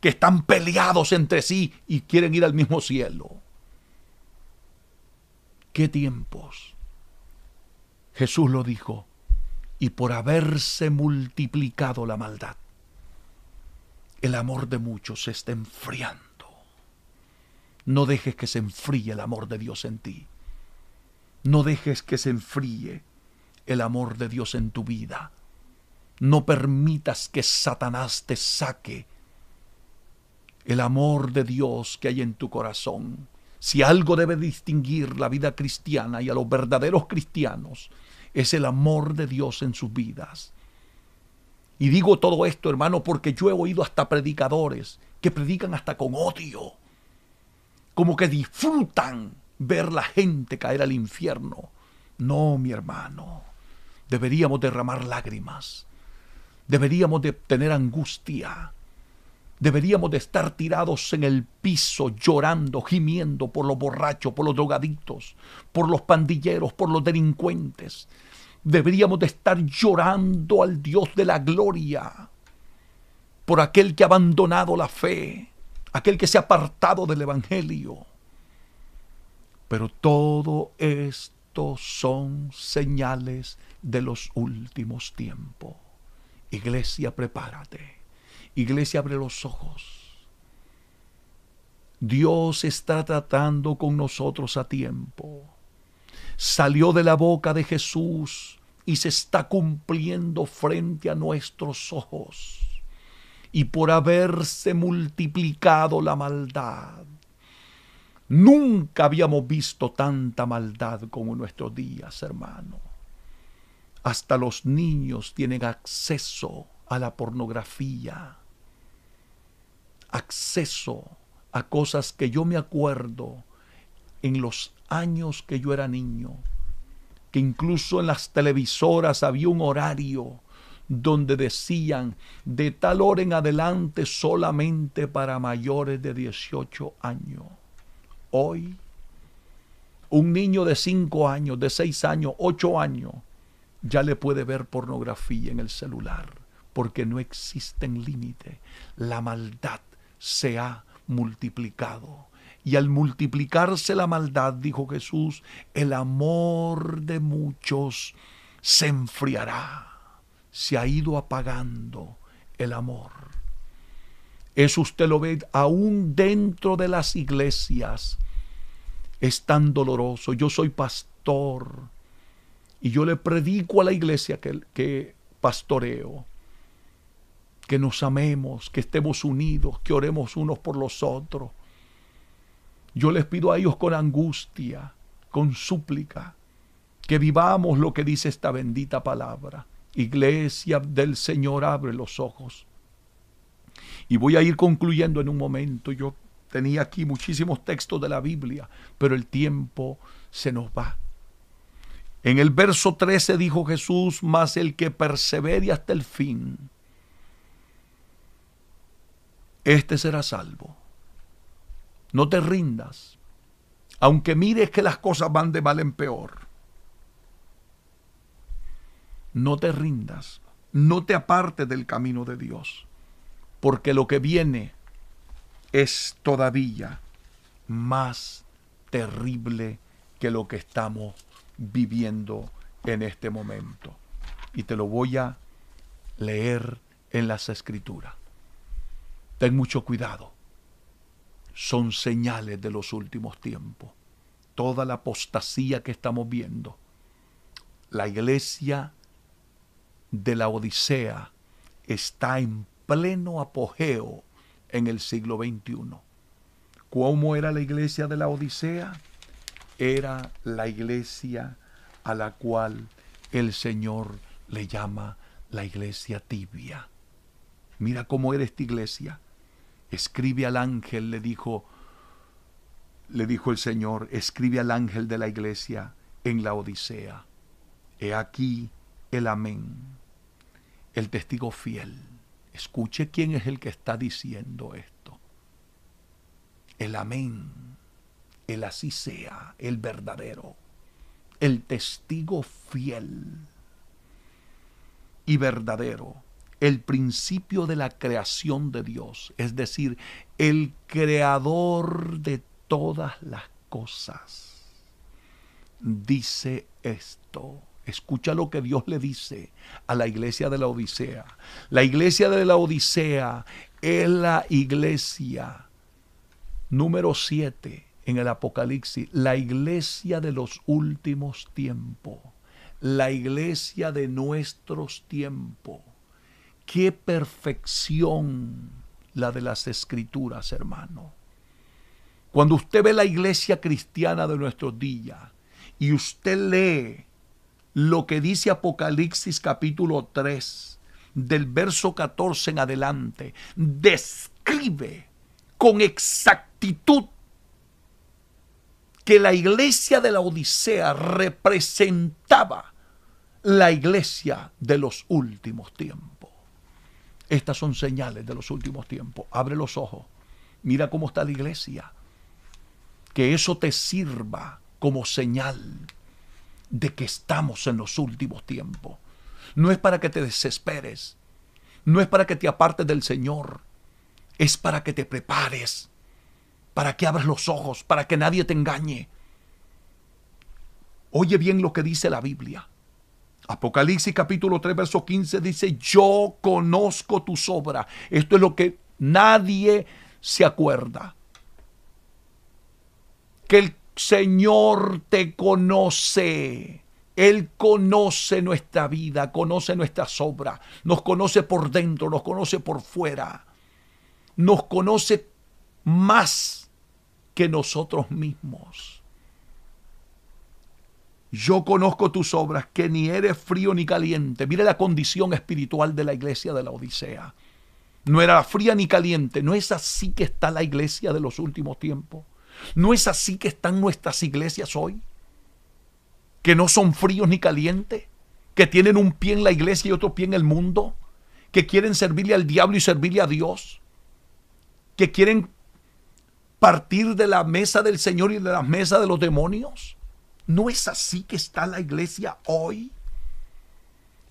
que están peleados entre sí y quieren ir al mismo cielo. ¿Qué tiempos? Jesús lo dijo, y por haberse multiplicado la maldad, el amor de muchos se está enfriando. No dejes que se enfríe el amor de Dios en ti. No dejes que se enfríe el amor de Dios en tu vida. No permitas que Satanás te saque el amor de Dios que hay en tu corazón. Si algo debe distinguir la vida cristiana y a los verdaderos cristianos, es el amor de Dios en sus vidas. Y digo todo esto, hermano, porque yo he oído hasta predicadores que predican hasta con odio, como que disfrutan ver la gente caer al infierno. No, mi hermano, deberíamos derramar lágrimas deberíamos de tener angustia. Deberíamos de estar tirados en el piso llorando, gimiendo por los borrachos, por los drogadictos, por los pandilleros, por los delincuentes. Deberíamos de estar llorando al Dios de la gloria, por aquel que ha abandonado la fe, aquel que se ha apartado del Evangelio. Pero todo esto son señales de los últimos tiempos. Iglesia, prepárate. Iglesia, abre los ojos. Dios está tratando con nosotros a tiempo. Salió de la boca de Jesús y se está cumpliendo frente a nuestros ojos. Y por haberse multiplicado la maldad, Nunca habíamos visto tanta maldad como en nuestros días, hermanos. Hasta los niños tienen acceso a la pornografía, acceso a cosas que yo me acuerdo en los años que yo era niño, que incluso en las televisoras había un horario donde decían de tal hora en adelante solamente para mayores de 18 años. Hoy, un niño de 5 años, de 6 años, 8 años, ya le puede ver pornografía en el celular, porque no existen límites. La maldad se ha multiplicado. Y al multiplicarse la maldad, dijo Jesús, el amor de muchos se enfriará. Se ha ido apagando el amor. Eso usted lo ve aún dentro de las iglesias. Es tan doloroso. Yo soy pastor y yo le predico a la iglesia que, pastoreo, que nos amemos, que estemos unidos, que oremos unos por los otros. Yo les pido a ellos con angustia, con súplica, que vivamos lo que dice esta bendita palabra. Iglesia del Señor, abre los ojos. Y voy a ir concluyendo en un momento. Yo tenía aquí muchísimos textos de la Biblia, pero el tiempo se nos va. En el verso 13 dijo Jesús, mas el que persevere hasta el fin, este será salvo. No te rindas, aunque mires que las cosas van de mal en peor. No te rindas, no te apartes del camino de Dios, porque lo que viene es todavía más terrible que lo que estamos viviendo en este momento. Y te lo voy a leer en las escrituras. Ten mucho cuidado. Son señales de los últimos tiempos. Toda la apostasía que estamos viendo. La iglesia de la Odisea está en pleno apogeo en el siglo XXI. ¿Cómo era la iglesia de la Odisea? era la iglesia a la cual el Señor le llama la iglesia tibia. Mira cómo era esta iglesia. Escribe al ángel, le dijo, le dijo el Señor, escribe al ángel de la iglesia en la Odisea. He aquí el amén, el testigo fiel. Escuche quién es el que está diciendo esto. El amén el así sea, el verdadero, el testigo fiel y verdadero, el principio de la creación de Dios, es decir, el creador de todas las cosas. Dice esto. Escucha lo que Dios le dice a la iglesia de la Odisea. La iglesia de la Odisea es la iglesia número 7 en el Apocalipsis, la iglesia de los últimos tiempos, la iglesia de nuestros tiempos. Qué perfección la de las escrituras, hermano. Cuando usted ve la iglesia cristiana de nuestros días y usted lee lo que dice Apocalipsis capítulo 3, del verso 14 en adelante, describe con exactitud que la iglesia de la Odisea representaba la iglesia de los últimos tiempos. Estas son señales de los últimos tiempos. Abre los ojos, mira cómo está la iglesia. Que eso te sirva como señal de que estamos en los últimos tiempos. No es para que te desesperes, no es para que te apartes del Señor, es para que te prepares para que abras los ojos, para que nadie te engañe. Oye bien lo que dice la Biblia. Apocalipsis capítulo 3, verso 15 dice, yo conozco tu sobra. Esto es lo que nadie se acuerda. Que el Señor te conoce. Él conoce nuestra vida, conoce nuestras obras, nos conoce por dentro, nos conoce por fuera, nos conoce más que nosotros mismos. Yo conozco tus obras, que ni eres frío ni caliente. Mire la condición espiritual de la iglesia de la Odisea. No era fría ni caliente. No es así que está la iglesia de los últimos tiempos. No es así que están nuestras iglesias hoy. Que no son fríos ni calientes. Que tienen un pie en la iglesia y otro pie en el mundo. Que quieren servirle al diablo y servirle a Dios. Que quieren partir de la mesa del Señor y de la mesa de los demonios? ¿No es así que está la iglesia hoy?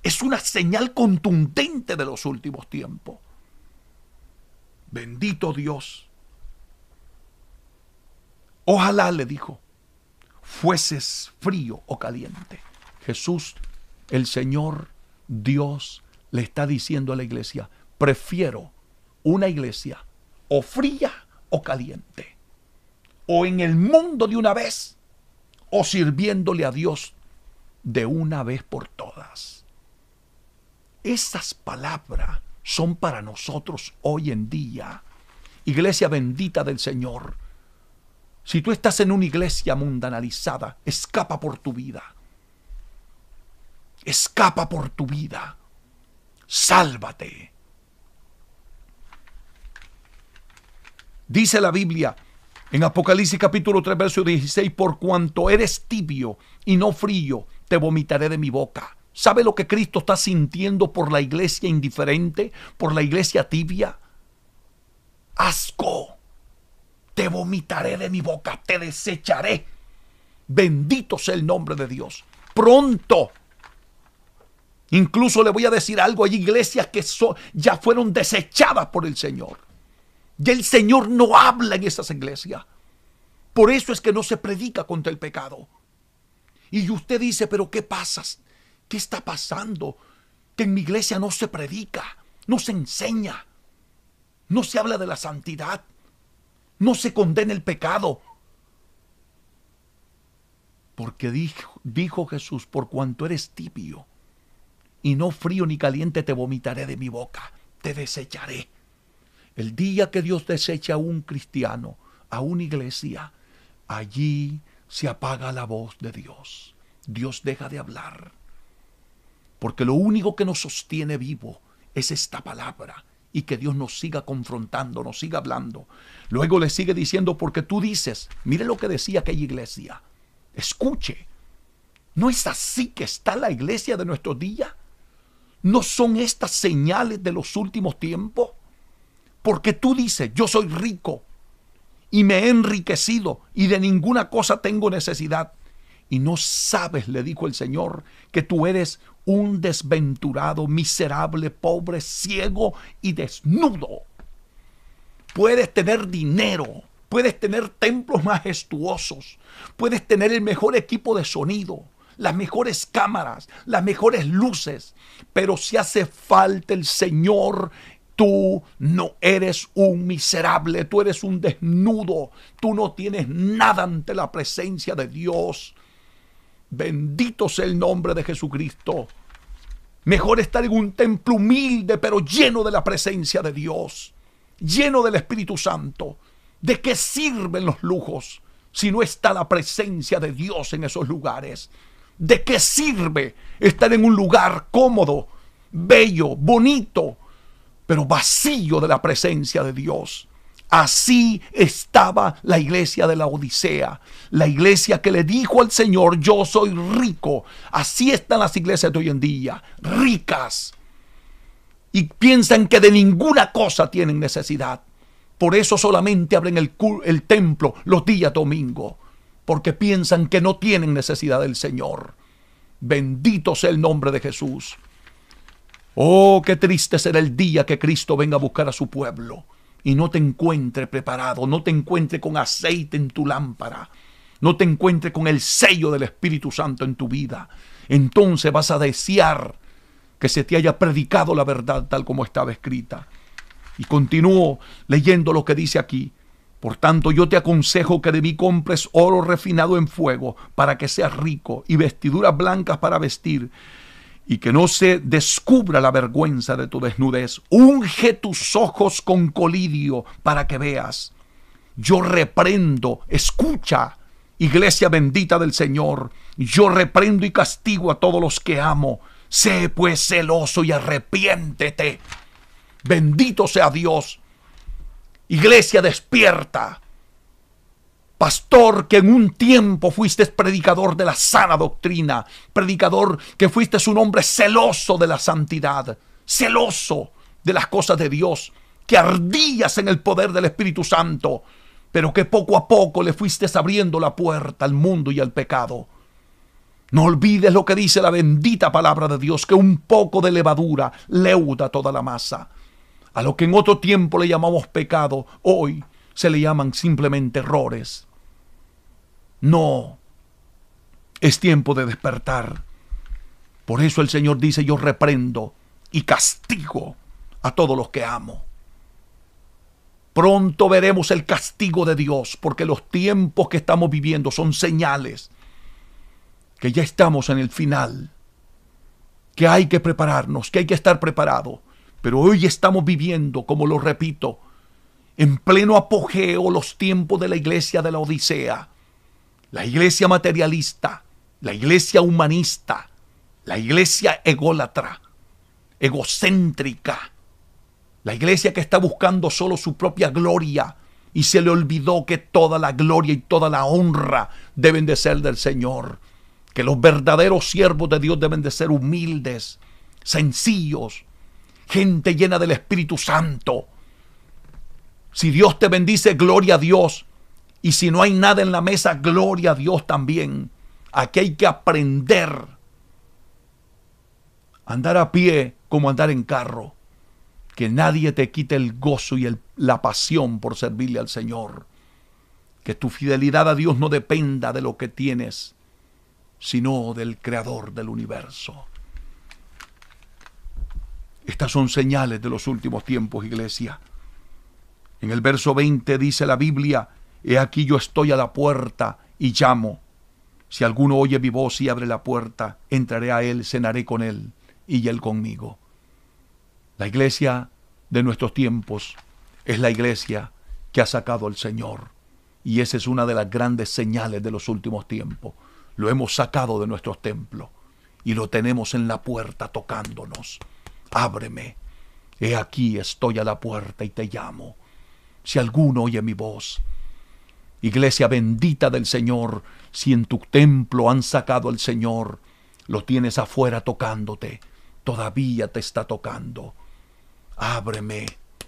Es una señal contundente de los últimos tiempos. Bendito Dios. Ojalá, le dijo, fueses frío o caliente. Jesús, el Señor Dios, le está diciendo a la iglesia, prefiero una iglesia o fría o caliente. O en el mundo de una vez o sirviéndole a Dios de una vez por todas. Esas palabras son para nosotros hoy en día. Iglesia bendita del Señor. Si tú estás en una iglesia mundanalizada, escapa por tu vida. Escapa por tu vida. Sálvate. Dice la Biblia en Apocalipsis capítulo 3, verso 16, por cuanto eres tibio y no frío, te vomitaré de mi boca. ¿Sabe lo que Cristo está sintiendo por la iglesia indiferente, por la iglesia tibia? Asco, te vomitaré de mi boca, te desecharé. Bendito sea el nombre de Dios. Pronto Incluso le voy a decir algo, hay iglesias que ya fueron desechadas por el Señor. Y el Señor no habla en esas iglesias. Por eso es que no se predica contra el pecado. Y usted dice, pero ¿qué pasa? ¿Qué está pasando? Que en mi iglesia no se predica, no se enseña, no se habla de la santidad, no se condena el pecado. Porque dijo, dijo Jesús, por cuanto eres tibio y no frío ni caliente, te vomitaré de mi boca, te desecharé. El día que Dios desecha a un cristiano, a una iglesia, allí se apaga la voz de Dios. Dios deja de hablar. Porque lo único que nos sostiene vivo es esta palabra y que Dios nos siga confrontando, nos siga hablando. Luego le sigue diciendo, porque tú dices, mire lo que decía aquella iglesia, escuche, ¿no es así que está la iglesia de nuestro día. ¿No son estas señales de los últimos tiempos? Porque tú dices, yo soy rico y me he enriquecido y de ninguna cosa tengo necesidad. Y no sabes, le dijo el Señor, que tú eres un desventurado, miserable, pobre, ciego y desnudo. Puedes tener dinero, puedes tener templos majestuosos, puedes tener el mejor equipo de sonido, las mejores cámaras, las mejores luces, pero si hace falta el Señor Tú no eres un miserable, tú eres un desnudo, tú no tienes nada ante la presencia de Dios. Bendito sea el nombre de Jesucristo. Mejor estar en un templo humilde, pero lleno de la presencia de Dios, lleno del Espíritu Santo. ¿De qué sirven los lujos si no está la presencia de Dios en esos lugares? ¿De qué sirve estar en un lugar cómodo, bello, bonito, pero vacío de la presencia de Dios. Así estaba la iglesia de la Odisea, la iglesia que le dijo al Señor, yo soy rico. Así están las iglesias de hoy en día, ricas. Y piensan que de ninguna cosa tienen necesidad. Por eso solamente abren el, el templo los días domingo, porque piensan que no tienen necesidad del Señor. Bendito sea el nombre de Jesús. Oh, qué triste será el día que Cristo venga a buscar a su pueblo y no te encuentre preparado, no te encuentre con aceite en tu lámpara, no te encuentre con el sello del Espíritu Santo en tu vida. Entonces vas a desear que se te haya predicado la verdad tal como estaba escrita. Y continúo leyendo lo que dice aquí. Por tanto, yo te aconsejo que de mí compres oro refinado en fuego para que seas rico y vestiduras blancas para vestir y que no se descubra la vergüenza de tu desnudez. Unge tus ojos con colidio para que veas. Yo reprendo, escucha, iglesia bendita del Señor, yo reprendo y castigo a todos los que amo. Sé pues celoso y arrepiéntete. Bendito sea Dios. Iglesia despierta. Pastor, que en un tiempo fuiste predicador de la sana doctrina, predicador que fuiste un hombre celoso de la santidad, celoso de las cosas de Dios, que ardías en el poder del Espíritu Santo, pero que poco a poco le fuiste abriendo la puerta al mundo y al pecado. No olvides lo que dice la bendita palabra de Dios, que un poco de levadura leuda toda la masa. A lo que en otro tiempo le llamamos pecado, hoy se le llaman simplemente errores. No, es tiempo de despertar. Por eso el Señor dice, yo reprendo y castigo a todos los que amo. Pronto veremos el castigo de Dios, porque los tiempos que estamos viviendo son señales que ya estamos en el final, que hay que prepararnos, que hay que estar preparado. Pero hoy estamos viviendo, como lo repito, en pleno apogeo los tiempos de la iglesia de la Odisea, la iglesia materialista, la iglesia humanista, la iglesia ególatra, egocéntrica, la iglesia que está buscando solo su propia gloria y se le olvidó que toda la gloria y toda la honra deben de ser del Señor, que los verdaderos siervos de Dios deben de ser humildes, sencillos, gente llena del Espíritu Santo, si Dios te bendice, gloria a Dios. Y si no hay nada en la mesa, gloria a Dios también. Aquí hay que aprender. Andar a pie como andar en carro. Que nadie te quite el gozo y la pasión por servirle al Señor. Que tu fidelidad a Dios no dependa de lo que tienes, sino del Creador del universo. Estas son señales de los últimos tiempos, iglesia. En el verso 20 dice la Biblia, He aquí yo estoy a la puerta y llamo. Si alguno oye mi voz y abre la puerta, entraré a él, cenaré con él y él conmigo. La iglesia de nuestros tiempos es la iglesia que ha sacado al Señor. Y esa es una de las grandes señales de los últimos tiempos. Lo hemos sacado de nuestros templos y lo tenemos en la puerta tocándonos. Ábreme. He aquí estoy a la puerta y te llamo si alguno oye mi voz. Iglesia bendita del Señor, si en tu templo han sacado al Señor, lo tienes afuera tocándote, todavía te está tocando. Ábreme,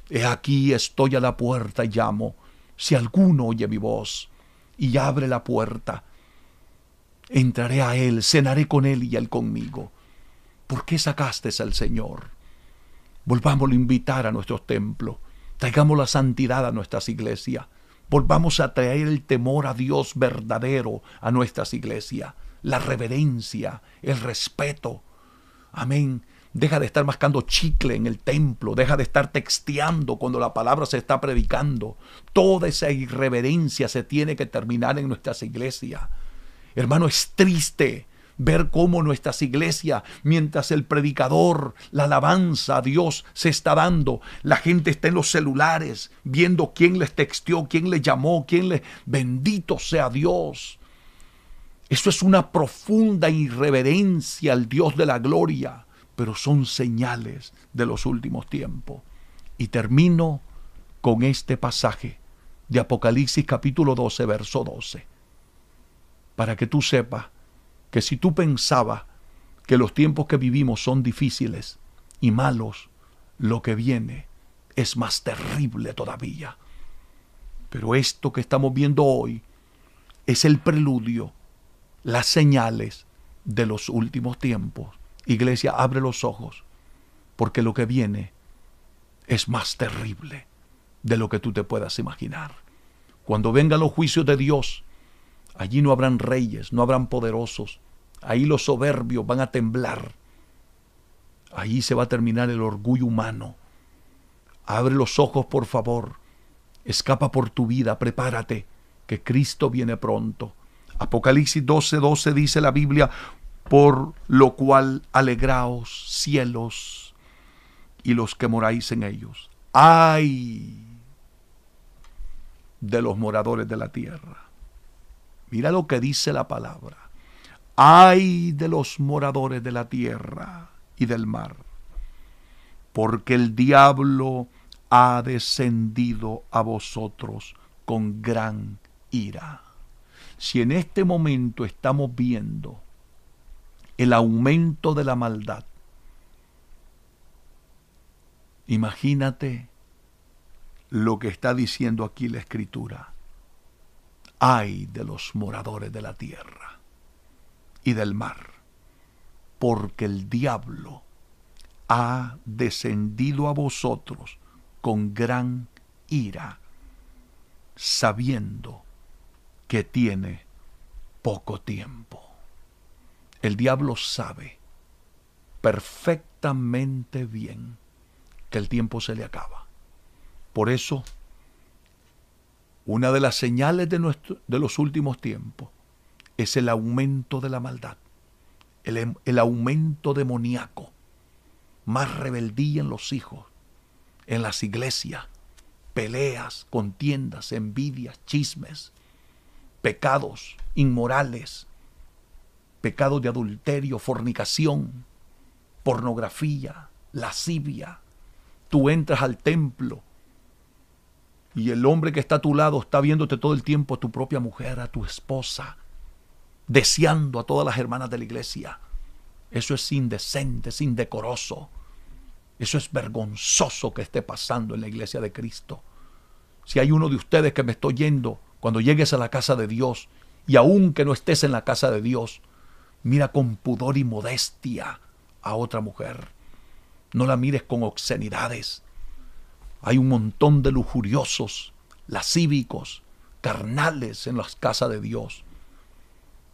he aquí estoy a la puerta y llamo, si alguno oye mi voz, y abre la puerta. Entraré a Él, cenaré con Él y Él conmigo. ¿Por qué sacaste al Señor? Volvámoslo a invitar a nuestro templo Traigamos la santidad a nuestras iglesias. Volvamos a traer el temor a Dios verdadero a nuestras iglesias. La reverencia, el respeto. Amén. Deja de estar mascando chicle en el templo. Deja de estar texteando cuando la palabra se está predicando. Toda esa irreverencia se tiene que terminar en nuestras iglesias. Hermano, es triste ver cómo nuestras iglesias, mientras el predicador, la alabanza a Dios se está dando, la gente está en los celulares viendo quién les texteó, quién les llamó, quién les... Bendito sea Dios. Eso es una profunda irreverencia al Dios de la gloria, pero son señales de los últimos tiempos. Y termino con este pasaje de Apocalipsis capítulo 12, verso 12, para que tú sepas que si tú pensabas que los tiempos que vivimos son difíciles y malos, lo que viene es más terrible todavía. Pero esto que estamos viendo hoy es el preludio, las señales de los últimos tiempos. Iglesia, abre los ojos, porque lo que viene es más terrible de lo que tú te puedas imaginar. Cuando vengan los juicios de Dios, allí no habrán reyes, no habrán poderosos, Ahí los soberbios van a temblar. Ahí se va a terminar el orgullo humano. Abre los ojos, por favor. Escapa por tu vida, prepárate, que Cristo viene pronto. Apocalipsis 12:12 12 dice la Biblia, por lo cual alegraos cielos y los que moráis en ellos. ¡Ay! de los moradores de la tierra. Mira lo que dice la palabra ay de los moradores de la tierra y del mar, porque el diablo ha descendido a vosotros con gran ira. Si en este momento estamos viendo el aumento de la maldad, imagínate lo que está diciendo aquí la escritura. Ay de los moradores de la tierra y del mar, porque el diablo ha descendido a vosotros con gran ira, sabiendo que tiene poco tiempo. El diablo sabe perfectamente bien que el tiempo se le acaba. Por eso, una de las señales de, de los últimos tiempos es el aumento de la maldad, em, el, aumento demoníaco, más rebeldía en los hijos, en las iglesias, peleas, contiendas, envidias, chismes, pecados inmorales, pecado de adulterio, fornicación, pornografía, lascivia. Tú entras al templo y el hombre que está a tu lado está viéndote todo el tiempo a tu propia mujer, a tu esposa, deseando a todas las hermanas de la iglesia. Eso es indecente, es indecoroso. Eso es vergonzoso que esté pasando en la iglesia de Cristo. Si hay uno de ustedes que me estoy yendo, cuando llegues a la casa de Dios, y aun que no estés en la casa de Dios, mira con pudor y modestia a otra mujer. No la mires con obscenidades. Hay un montón de lujuriosos, lascívicos, carnales en las casas de Dios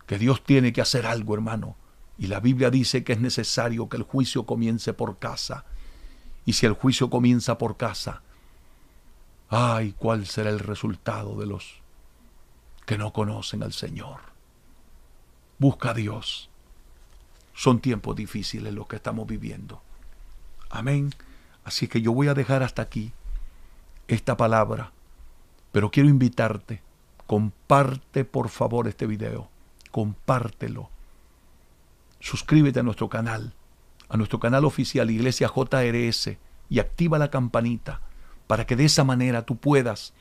que Dios tiene que hacer algo, hermano. Y la Biblia dice que es necesario que el juicio comience por casa. Y si el juicio comienza por casa, ay, cuál será el resultado de los que no conocen al Señor. Busca a Dios. Son tiempos difíciles los que estamos viviendo. Amén. Así que yo voy a dejar hasta aquí esta palabra, pero quiero invitarte, comparte por favor este video compártelo. Suscríbete a nuestro canal, a nuestro canal oficial Iglesia JRS y activa la campanita para que de esa manera tú puedas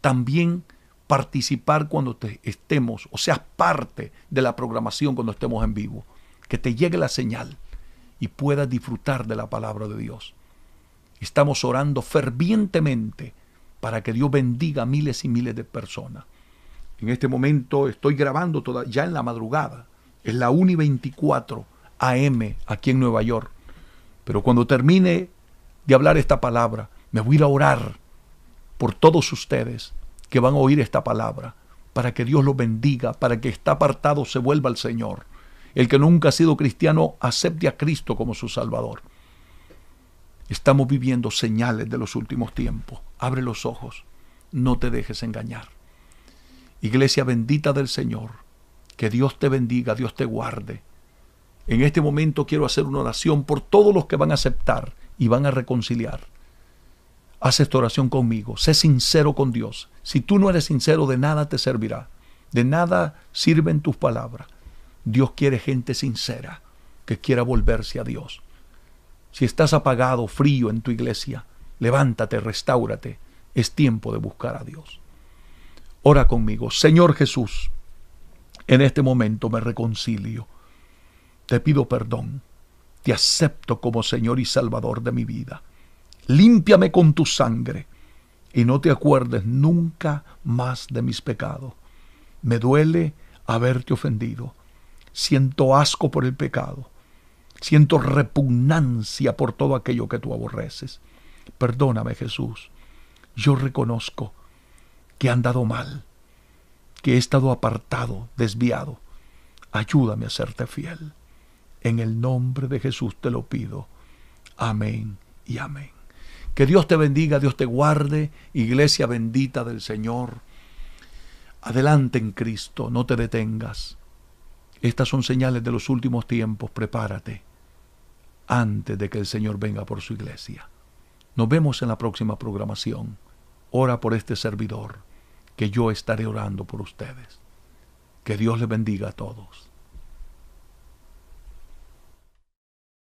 también participar cuando te estemos o seas parte de la programación cuando estemos en vivo. Que te llegue la señal y puedas disfrutar de la palabra de Dios. Estamos orando fervientemente para que Dios bendiga a miles y miles de personas. En este momento estoy grabando toda, ya en la madrugada. Es la 1 y 24 AM aquí en Nueva York. Pero cuando termine de hablar esta palabra, me voy a orar por todos ustedes que van a oír esta palabra, para que Dios los bendiga, para que está apartado se vuelva al Señor. El que nunca ha sido cristiano acepte a Cristo como su Salvador. Estamos viviendo señales de los últimos tiempos. Abre los ojos, no te dejes engañar. Iglesia bendita del Señor, que Dios te bendiga, Dios te guarde. En este momento quiero hacer una oración por todos los que van a aceptar y van a reconciliar. Haz esta oración conmigo, sé sincero con Dios. Si tú no eres sincero, de nada te servirá. De nada sirven tus palabras. Dios quiere gente sincera que quiera volverse a Dios. Si estás apagado, frío en tu iglesia, levántate, restáurate. Es tiempo de buscar a Dios. Ora conmigo. Señor Jesús, en este momento me reconcilio. Te pido perdón. Te acepto como Señor y Salvador de mi vida. Límpiame con tu sangre y no te acuerdes nunca más de mis pecados. Me duele haberte ofendido. Siento asco por el pecado. Siento repugnancia por todo aquello que tú aborreces. Perdóname, Jesús. Yo reconozco que han dado mal, que he estado apartado, desviado. Ayúdame a serte fiel. En el nombre de Jesús te lo pido. Amén y amén. Que Dios te bendiga, Dios te guarde, iglesia bendita del Señor. Adelante en Cristo, no te detengas. Estas son señales de los últimos tiempos, prepárate antes de que el Señor venga por su iglesia. Nos vemos en la próxima programación. Ora por este servidor que yo estaré orando por ustedes. Que Dios les bendiga a todos.